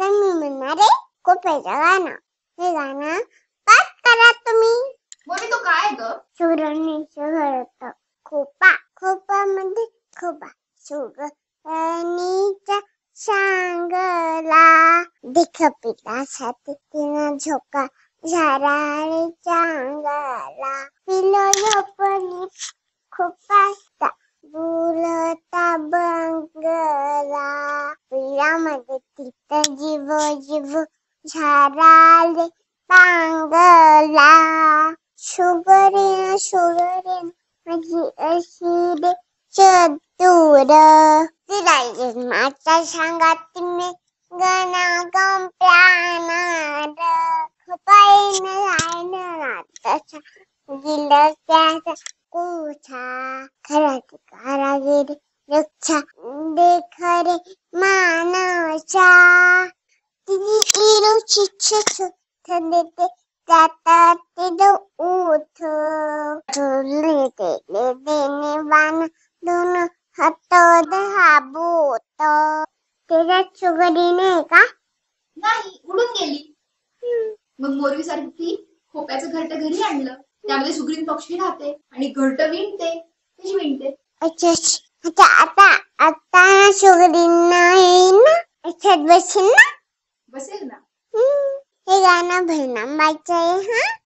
आता मी म्हणणार आहे कोपऱ्याचं गाणं हे गाणं पाठ करा तुम्ही बोली तो काय ग सुरणीचं घर खोपा खोपा म्हणजे खोपा सुरणीच्या सांगला देख पिता तिनं झोका झाडाने चांगला पिलो झोपणी खोपाचा बुलता बंगला programa de tita de vovô charale pangala sugarina sugarina magi ashibe chadura dilai is mata sangatine gana gampana da khapai na lai na rata cha gila kya sa kucha karati karagiri Yuk cha देख रे मानाच्या तिने इरो शिक्षक देते जाता ते दो उठ झुरली तेले देने वाना दोन हतो दहा बोट त्याच्यात सुगडी नाही का नाही उडून गेली मग मोरवी सारखी खोप्याचं घरट घरी आणलं त्यामध्ये सुग्रीन पक्षी राहते आणि घरट विणते त्याची विणते अच्छा अच्छा आता शोगरींना येईन ना बसेल ना हे गाणं भरणाम बाईचं आहे हा